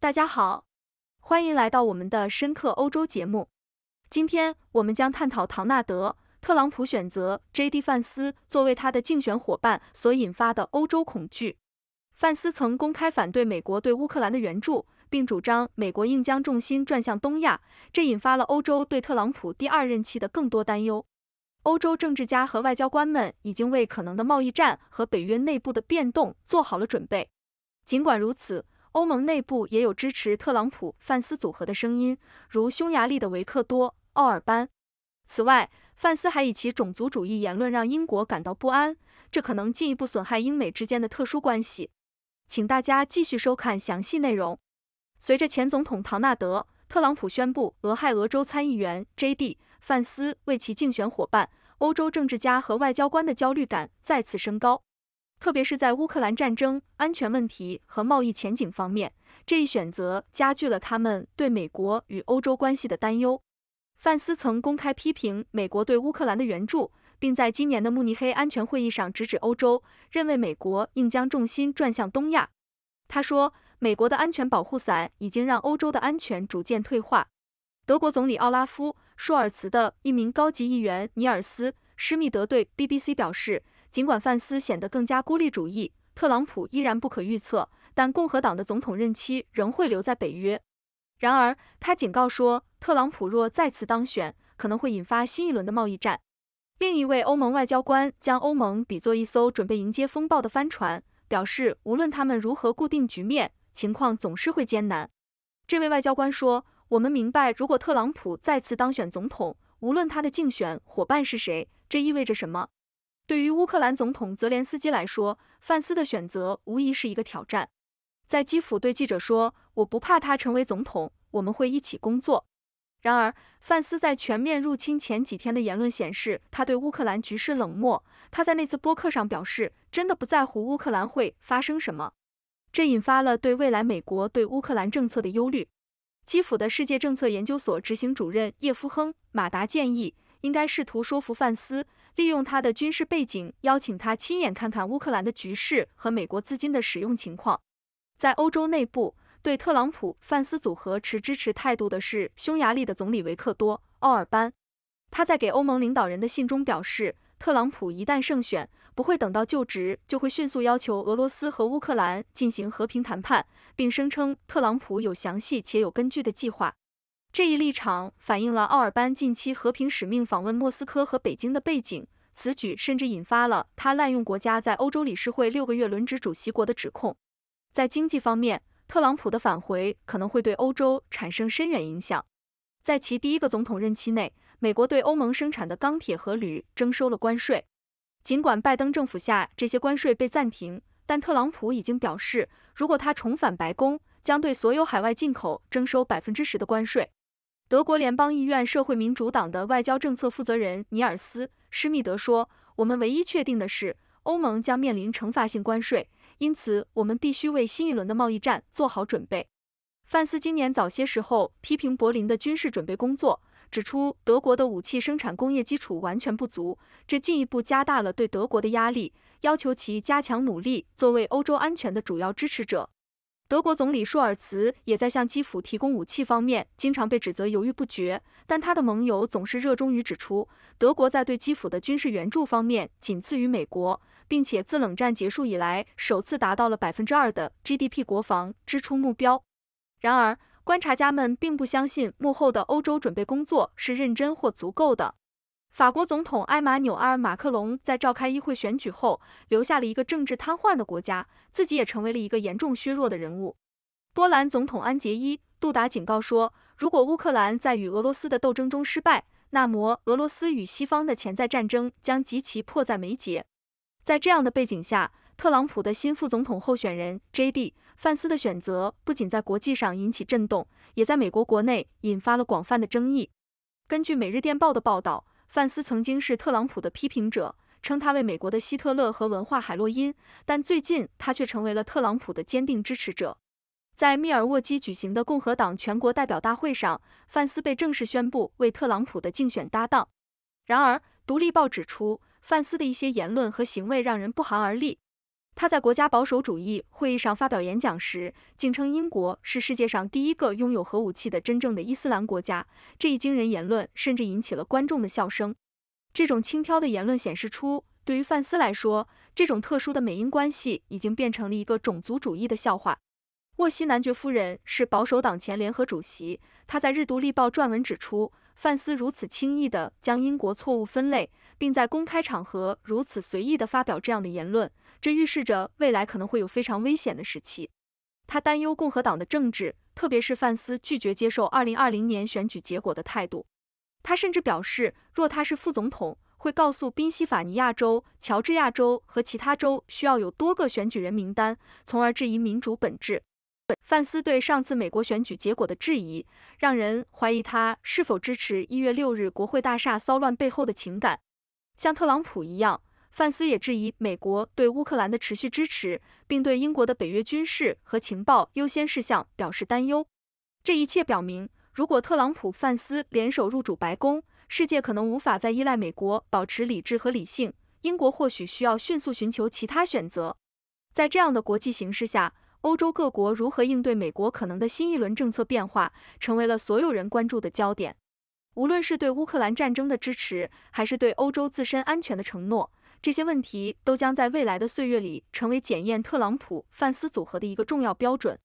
大家好，欢迎来到我们的深刻欧洲节目。今天我们将探讨唐纳德·特朗普选择 J.D. 范斯作为他的竞选伙伴所引发的欧洲恐惧。范斯曾公开反对美国对乌克兰的援助，并主张美国应将重心转向东亚，这引发了欧洲对特朗普第二任期的更多担忧。欧洲政治家和外交官们已经为可能的贸易战和北约内部的变动做好了准备。尽管如此，欧盟内部也有支持特朗普范斯组合的声音，如匈牙利的维克多·奥尔班。此外，范斯还以其种族主义言论让英国感到不安，这可能进一步损害英美之间的特殊关系。请大家继续收看详细内容。随着前总统唐纳德·特朗普宣布俄亥俄州参议员 J.D. 范斯为其竞选伙伴，欧洲政治家和外交官的焦虑感再次升高。特别是在乌克兰战争、安全问题和贸易前景方面，这一选择加剧了他们对美国与欧洲关系的担忧。范斯曾公开批评美国对乌克兰的援助，并在今年的慕尼黑安全会议上直指欧洲，认为美国应将重心转向东亚。他说：“美国的安全保护伞已经让欧洲的安全逐渐退化。”德国总理奥拉夫·舒尔茨的一名高级议员尼尔斯·施密德对 BBC 表示。尽管范斯显得更加孤立主义，特朗普依然不可预测，但共和党的总统任期仍会留在北约。然而，他警告说，特朗普若再次当选，可能会引发新一轮的贸易战。另一位欧盟外交官将欧盟比作一艘准备迎接风暴的帆船，表示无论他们如何固定局面，情况总是会艰难。这位外交官说：“我们明白，如果特朗普再次当选总统，无论他的竞选伙伴是谁，这意味着什么。”对于乌克兰总统泽连斯基来说，范斯的选择无疑是一个挑战。在基辅对记者说：“我不怕他成为总统，我们会一起工作。”然而，范斯在全面入侵前几天的言论显示他对乌克兰局势冷漠。他在那次播客上表示：“真的不在乎乌克兰会发生什么。”这引发了对未来美国对乌克兰政策的忧虑。基辅的世界政策研究所执行主任叶夫亨马达建议，应该试图说服范斯。利用他的军事背景，邀请他亲眼看看乌克兰的局势和美国资金的使用情况。在欧洲内部，对特朗普范斯组合持支持态度的是匈牙利的总理维克多·奥尔班。他在给欧盟领导人的信中表示，特朗普一旦胜选，不会等到就职，就会迅速要求俄罗斯和乌克兰进行和平谈判，并声称特朗普有详细且有根据的计划。这一立场反映了奥尔班近期和平使命访问莫斯科和北京的背景，此举甚至引发了他滥用国家在欧洲理事会六个月轮值主席国的指控。在经济方面，特朗普的返回可能会对欧洲产生深远影响。在其第一个总统任期内，美国对欧盟生产的钢铁和铝征收了关税，尽管拜登政府下这些关税被暂停，但特朗普已经表示，如果他重返白宫，将对所有海外进口征收百分之十的关税。德国联邦议院社会民主党的外交政策负责人尼尔斯·施密德说：“我们唯一确定的是，欧盟将面临惩罚性关税，因此我们必须为新一轮的贸易战做好准备。”范斯今年早些时候批评柏林的军事准备工作，指出德国的武器生产工业基础完全不足，这进一步加大了对德国的压力，要求其加强努力，作为欧洲安全的主要支持者。德国总理舒尔茨也在向基辅提供武器方面经常被指责犹豫不决，但他的盟友总是热衷于指出，德国在对基辅的军事援助方面仅次于美国，并且自冷战结束以来首次达到了百分之二的 GDP 国防支出目标。然而，观察家们并不相信幕后的欧洲准备工作是认真或足够的。法国总统埃马纽埃尔·马克龙在召开议会选举后，留下了一个政治瘫痪的国家，自己也成为了一个严重削弱的人物。波兰总统安杰伊·杜达警告说，如果乌克兰在与俄罗斯的斗争中失败，那么俄罗斯与西方的潜在战争将极其迫在眉睫。在这样的背景下，特朗普的新副总统候选人 J.D. 范斯的选择不仅在国际上引起震动，也在美国国内引发了广泛的争议。根据《每日电报》的报道。范斯曾经是特朗普的批评者，称他为美国的希特勒和文化海洛因，但最近他却成为了特朗普的坚定支持者。在密尔沃基举行的共和党全国代表大会上，范斯被正式宣布为特朗普的竞选搭档。然而，《独立报》指出，范斯的一些言论和行为让人不寒而栗。他在国家保守主义会议上发表演讲时，竟称英国是世界上第一个拥有核武器的真正的伊斯兰国家。这一惊人言论甚至引起了观众的笑声。这种轻佻的言论显示出，对于范斯来说，这种特殊的美英关系已经变成了一个种族主义的笑话。沃西男爵夫人是保守党前联合主席，他在《日独立报》撰文指出。范斯如此轻易地将英国错误分类，并在公开场合如此随意地发表这样的言论，这预示着未来可能会有非常危险的时期。他担忧共和党的政治，特别是范斯拒绝接受2020年选举结果的态度。他甚至表示，若他是副总统，会告诉宾夕法尼亚州、乔治亚州和其他州需要有多个选举人名单，从而质疑民主本质。范斯对上次美国选举结果的质疑，让人怀疑他是否支持一月六日国会大厦骚乱背后的情感。像特朗普一样，范斯也质疑美国对乌克兰的持续支持，并对英国的北约军事和情报优先事项表示担忧。这一切表明，如果特朗普、范斯联手入主白宫，世界可能无法再依赖美国保持理智和理性，英国或许需要迅速寻求其他选择。在这样的国际形势下，欧洲各国如何应对美国可能的新一轮政策变化，成为了所有人关注的焦点。无论是对乌克兰战争的支持，还是对欧洲自身安全的承诺，这些问题都将在未来的岁月里成为检验特朗普范斯组合的一个重要标准。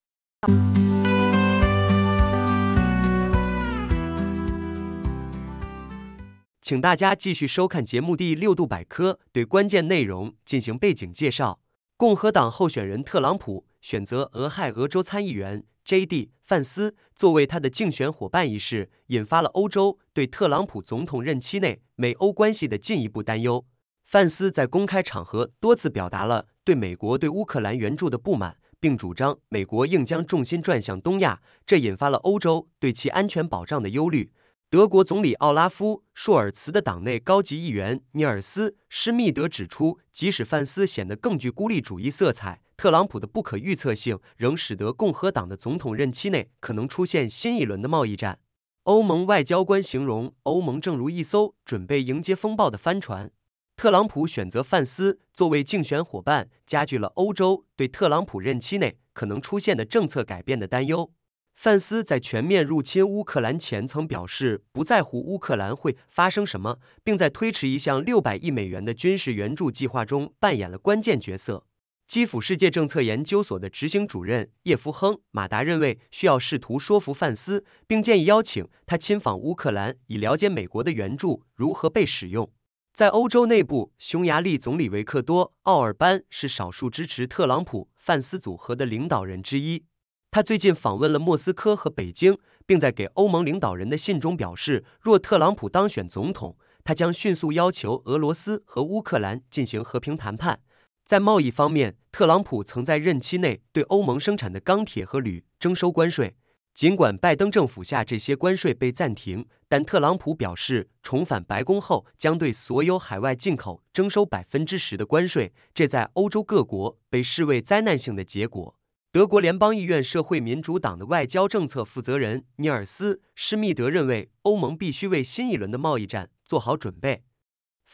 请大家继续收看节目第六度百科，对关键内容进行背景介绍。共和党候选人特朗普。选择俄亥俄州参议员 J.D. 范斯作为他的竞选伙伴一事，引发了欧洲对特朗普总统任期内美欧关系的进一步担忧。范斯在公开场合多次表达了对美国对乌克兰援助的不满，并主张美国应将重心转向东亚，这引发了欧洲对其安全保障的忧虑。德国总理奥拉夫·朔尔茨的党内高级议员尼尔斯·施密德指出，即使范斯显得更具孤立主义色彩。特朗普的不可预测性仍使得共和党的总统任期内可能出现新一轮的贸易战。欧盟外交官形容欧盟正如一艘准备迎接风暴的帆船。特朗普选择范斯作为竞选伙伴，加剧了欧洲对特朗普任期内可能出现的政策改变的担忧。范斯在全面入侵乌克兰前曾表示不在乎乌克兰会发生什么，并在推迟一项六百亿美元的军事援助计划中扮演了关键角色。基辅世界政策研究所的执行主任叶夫亨马达认为，需要试图说服范斯，并建议邀请他亲访乌克兰，以了解美国的援助如何被使用。在欧洲内部，匈牙利总理维克多奥尔班是少数支持特朗普范斯组合的领导人之一。他最近访问了莫斯科和北京，并在给欧盟领导人的信中表示，若特朗普当选总统，他将迅速要求俄罗斯和乌克兰进行和平谈判。在贸易方面，特朗普曾在任期内对欧盟生产的钢铁和铝征收关税。尽管拜登政府下这些关税被暂停，但特朗普表示，重返白宫后将对所有海外进口征收百分之十的关税。这在欧洲各国被视为灾难性的结果。德国联邦议院社会民主党的外交政策负责人尼尔斯·施密德认为，欧盟必须为新一轮的贸易战做好准备。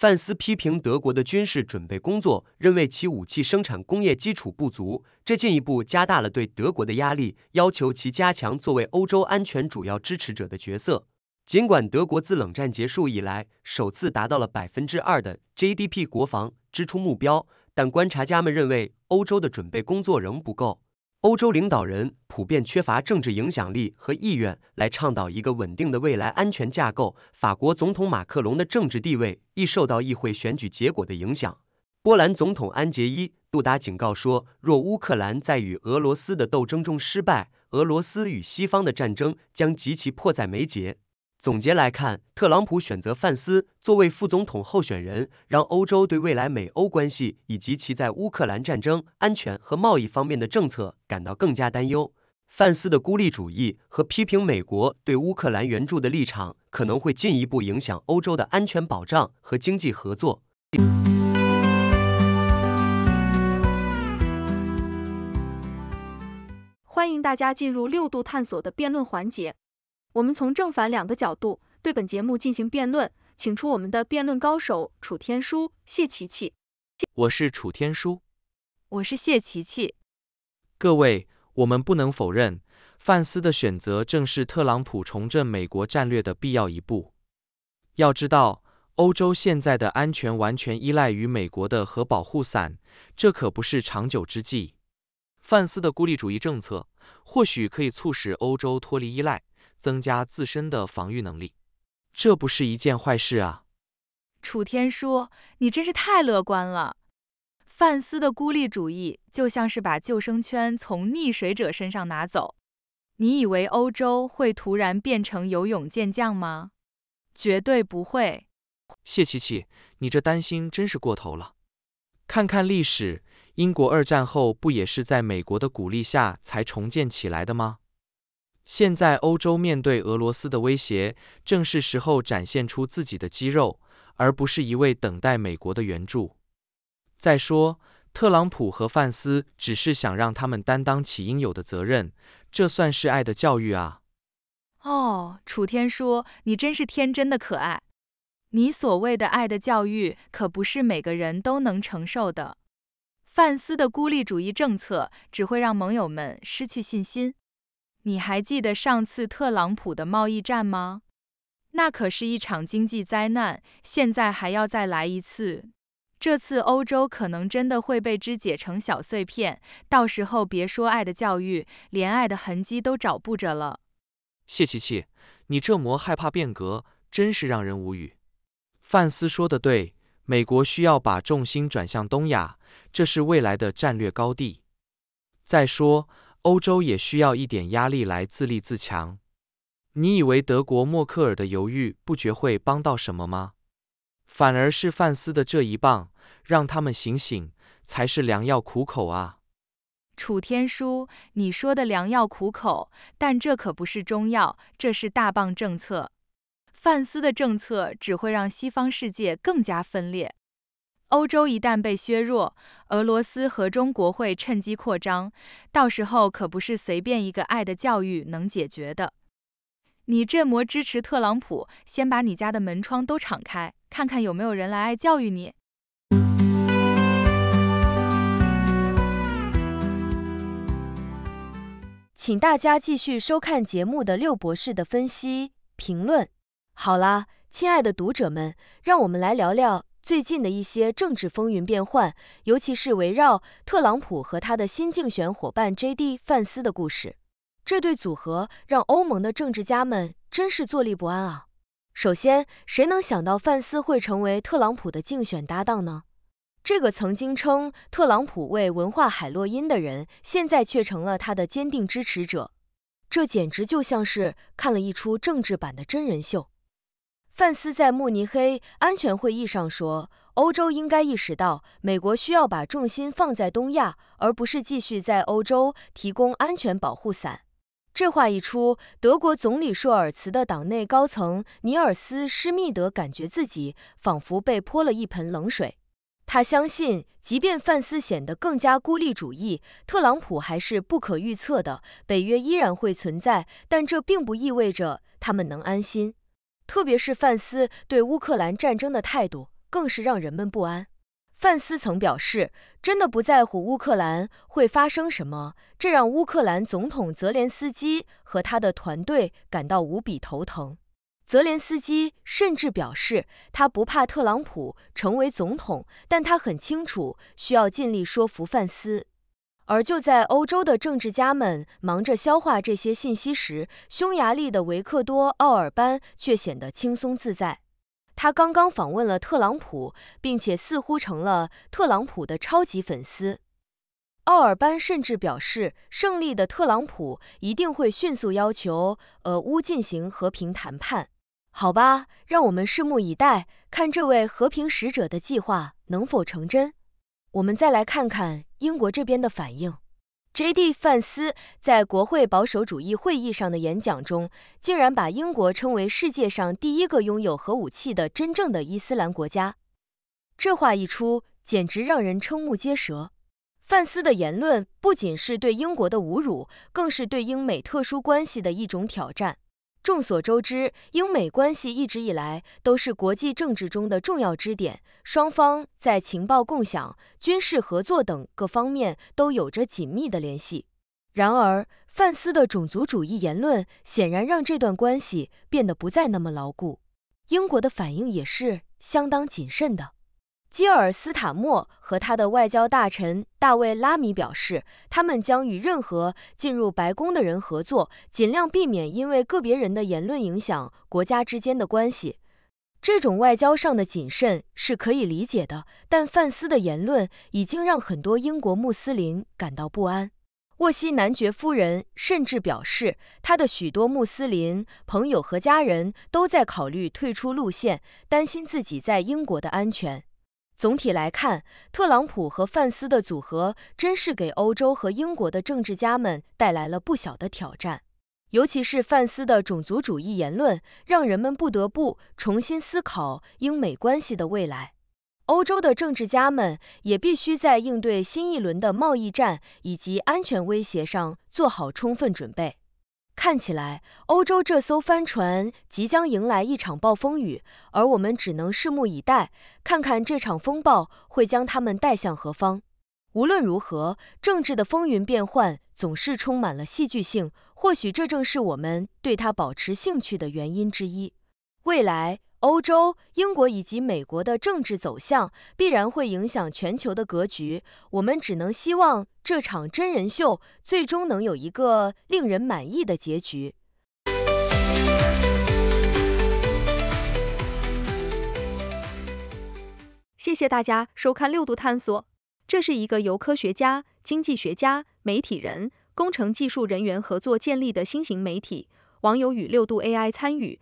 范斯批评德国的军事准备工作，认为其武器生产工业基础不足，这进一步加大了对德国的压力，要求其加强作为欧洲安全主要支持者的角色。尽管德国自冷战结束以来首次达到了百分之二的 GDP 国防支出目标，但观察家们认为欧洲的准备工作仍不够。欧洲领导人普遍缺乏政治影响力和意愿来倡导一个稳定的未来安全架构。法国总统马克龙的政治地位亦受到议会选举结果的影响。波兰总统安杰伊·杜达警告说，若乌克兰在与俄罗斯的斗争中失败，俄罗斯与西方的战争将极其迫在眉睫。总结来看，特朗普选择范斯作为副总统候选人，让欧洲对未来美欧关系以及其在乌克兰战争、安全和贸易方面的政策感到更加担忧。范斯的孤立主义和批评美国对乌克兰援助的立场，可能会进一步影响欧洲的安全保障和经济合作。欢迎大家进入六度探索的辩论环节。我们从正反两个角度对本节目进行辩论，请出我们的辩论高手楚天舒、谢琪琪。我是楚天舒，我是谢琪琪。各位，我们不能否认，范斯的选择正是特朗普重振美国战略的必要一步。要知道，欧洲现在的安全完全依赖于美国的核保护伞，这可不是长久之计。范斯的孤立主义政策，或许可以促使欧洲脱离依赖。增加自身的防御能力，这不是一件坏事啊！楚天舒，你真是太乐观了。范斯的孤立主义就像是把救生圈从溺水者身上拿走。你以为欧洲会突然变成游泳健将吗？绝对不会。谢琪琪，你这担心真是过头了。看看历史，英国二战后不也是在美国的鼓励下才重建起来的吗？现在欧洲面对俄罗斯的威胁，正是时候展现出自己的肌肉，而不是一味等待美国的援助。再说，特朗普和范斯只是想让他们担当起应有的责任，这算是爱的教育啊！哦，楚天说，你真是天真的可爱。你所谓的爱的教育，可不是每个人都能承受的。范斯的孤立主义政策，只会让盟友们失去信心。你还记得上次特朗普的贸易战吗？那可是一场经济灾难，现在还要再来一次，这次欧洲可能真的会被肢解成小碎片，到时候别说爱的教育，连爱的痕迹都找不着了。谢琪琪，你这模害怕变革，真是让人无语。范斯说的对，美国需要把重心转向东亚，这是未来的战略高地。再说。欧洲也需要一点压力来自立自强。你以为德国默克尔的犹豫不决会帮到什么吗？反而是范斯的这一棒，让他们醒醒，才是良药苦口啊！楚天舒，你说的良药苦口，但这可不是中药，这是大棒政策。范斯的政策只会让西方世界更加分裂。欧洲一旦被削弱，俄罗斯和中国会趁机扩张，到时候可不是随便一个爱的教育能解决的。你这么支持特朗普，先把你家的门窗都敞开，看看有没有人来爱教育你。请大家继续收看节目的六博士的分析评论。好啦，亲爱的读者们，让我们来聊聊。最近的一些政治风云变幻，尤其是围绕特朗普和他的新竞选伙伴 J.D. 范斯的故事，这对组合让欧盟的政治家们真是坐立不安啊！首先，谁能想到范斯会成为特朗普的竞选搭档呢？这个曾经称特朗普为“文化海洛因”的人，现在却成了他的坚定支持者，这简直就像是看了一出政治版的真人秀。范斯在慕尼黑安全会议上说，欧洲应该意识到，美国需要把重心放在东亚，而不是继续在欧洲提供安全保护伞。这话一出，德国总理朔尔茨的党内高层尼尔斯·施密德感觉自己仿佛被泼了一盆冷水。他相信，即便范斯显得更加孤立主义，特朗普还是不可预测的，北约依然会存在，但这并不意味着他们能安心。特别是范斯对乌克兰战争的态度，更是让人们不安。范斯曾表示，真的不在乎乌克兰会发生什么，这让乌克兰总统泽连斯基和他的团队感到无比头疼。泽连斯基甚至表示，他不怕特朗普成为总统，但他很清楚，需要尽力说服范斯。而就在欧洲的政治家们忙着消化这些信息时，匈牙利的维克多·奥尔班却显得轻松自在。他刚刚访问了特朗普，并且似乎成了特朗普的超级粉丝。奥尔班甚至表示，胜利的特朗普一定会迅速要求俄乌进行和平谈判。好吧，让我们拭目以待，看这位和平使者的计划能否成真。我们再来看看英国这边的反应。J.D. 范斯在国会保守主义会议上的演讲中，竟然把英国称为世界上第一个拥有核武器的真正的伊斯兰国家。这话一出，简直让人瞠目结舌。范斯的言论不仅是对英国的侮辱，更是对英美特殊关系的一种挑战。众所周知，英美关系一直以来都是国际政治中的重要支点，双方在情报共享、军事合作等各方面都有着紧密的联系。然而，范斯的种族主义言论显然让这段关系变得不再那么牢固。英国的反应也是相当谨慎的。基尔斯塔默和他的外交大臣大卫拉米表示，他们将与任何进入白宫的人合作，尽量避免因为个别人的言论影响国家之间的关系。这种外交上的谨慎是可以理解的，但范斯的言论已经让很多英国穆斯林感到不安。沃西男爵夫人甚至表示，他的许多穆斯林朋友和家人都在考虑退出路线，担心自己在英国的安全。总体来看，特朗普和范斯的组合真是给欧洲和英国的政治家们带来了不小的挑战。尤其是范斯的种族主义言论，让人们不得不重新思考英美关系的未来。欧洲的政治家们也必须在应对新一轮的贸易战以及安全威胁上做好充分准备。看起来，欧洲这艘帆船即将迎来一场暴风雨，而我们只能拭目以待，看看这场风暴会将他们带向何方。无论如何，政治的风云变幻总是充满了戏剧性，或许这正是我们对它保持兴趣的原因之一。未来。欧洲、英国以及美国的政治走向必然会影响全球的格局。我们只能希望这场真人秀最终能有一个令人满意的结局。谢谢大家收看六度探索，这是一个由科学家、经济学家、媒体人、工程技术人员合作建立的新型媒体，网友与六度 AI 参与。